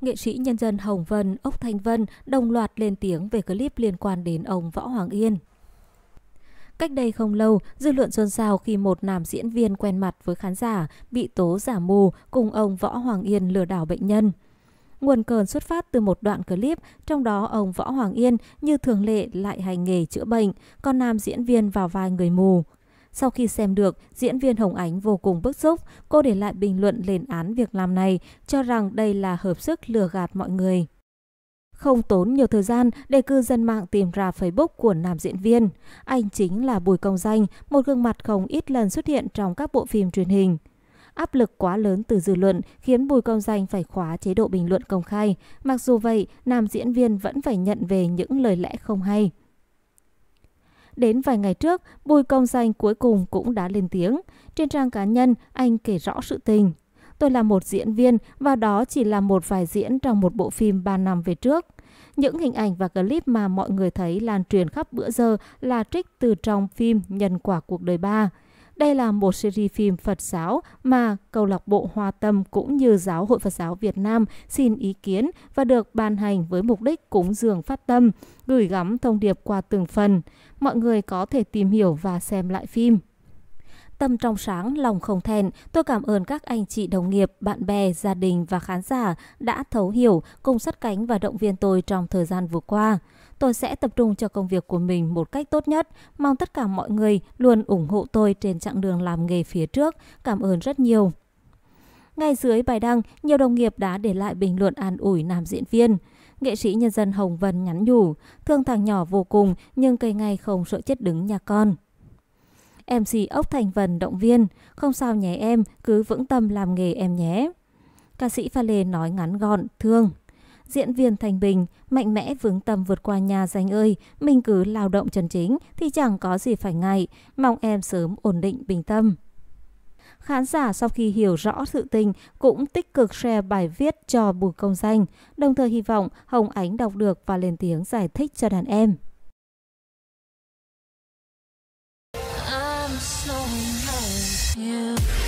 nghệ sĩ nhân dân Hồng Vân, Ốc Thanh Vân đồng loạt lên tiếng về clip liên quan đến ông Võ Hoàng Yên. Cách đây không lâu, dư luận xôn xao khi một nam diễn viên quen mặt với khán giả bị tố giả mù cùng ông Võ Hoàng Yên lừa đảo bệnh nhân. Nguồn cơn xuất phát từ một đoạn clip, trong đó ông Võ Hoàng Yên như thường lệ lại hành nghề chữa bệnh, còn nam diễn viên vào vai người mù. Sau khi xem được, diễn viên Hồng Ánh vô cùng bức xúc, cô để lại bình luận lên án việc làm này, cho rằng đây là hợp sức lừa gạt mọi người. Không tốn nhiều thời gian để cư dân mạng tìm ra Facebook của nam diễn viên. Anh chính là Bùi Công Danh, một gương mặt không ít lần xuất hiện trong các bộ phim truyền hình. Áp lực quá lớn từ dư luận khiến Bùi Công Danh phải khóa chế độ bình luận công khai. Mặc dù vậy, nam diễn viên vẫn phải nhận về những lời lẽ không hay. Đến vài ngày trước, Bùi Công Danh cuối cùng cũng đã lên tiếng. Trên trang cá nhân, anh kể rõ sự tình. Tôi là một diễn viên và đó chỉ là một vài diễn trong một bộ phim 3 năm về trước. Những hình ảnh và clip mà mọi người thấy lan truyền khắp bữa giờ là trích từ trong phim Nhân quả cuộc đời ba. Đây là một series phim Phật giáo mà câu lạc bộ Hoa Tâm cũng như Giáo hội Phật giáo Việt Nam xin ý kiến và được ban hành với mục đích cúng dường phát tâm, gửi gắm thông điệp qua từng phần. Mọi người có thể tìm hiểu và xem lại phim. Tâm trong sáng, lòng không thẹn, tôi cảm ơn các anh chị đồng nghiệp, bạn bè, gia đình và khán giả đã thấu hiểu, cùng sát cánh và động viên tôi trong thời gian vừa qua. Tôi sẽ tập trung cho công việc của mình một cách tốt nhất, mong tất cả mọi người luôn ủng hộ tôi trên chặng đường làm nghề phía trước. Cảm ơn rất nhiều. Ngay dưới bài đăng, nhiều đồng nghiệp đã để lại bình luận an ủi nam diễn viên. Nghệ sĩ nhân dân Hồng Vân nhắn nhủ, thương thằng nhỏ vô cùng nhưng cây ngay không sợ chết đứng nhà con. MC Ốc Thành Vân động viên, không sao nhé em, cứ vững tâm làm nghề em nhé. Ca sĩ Pha Lê nói ngắn gọn, thương. Diễn viên Thành Bình mạnh mẽ vững tâm vượt qua nhà danh ơi, mình cứ lao động chân chính thì chẳng có gì phải ngại, mong em sớm ổn định bình tâm. Khán giả sau khi hiểu rõ sự tình cũng tích cực share bài viết cho Bùi Công Danh, đồng thời hy vọng Hồng Ánh đọc được và lên tiếng giải thích cho đàn em. you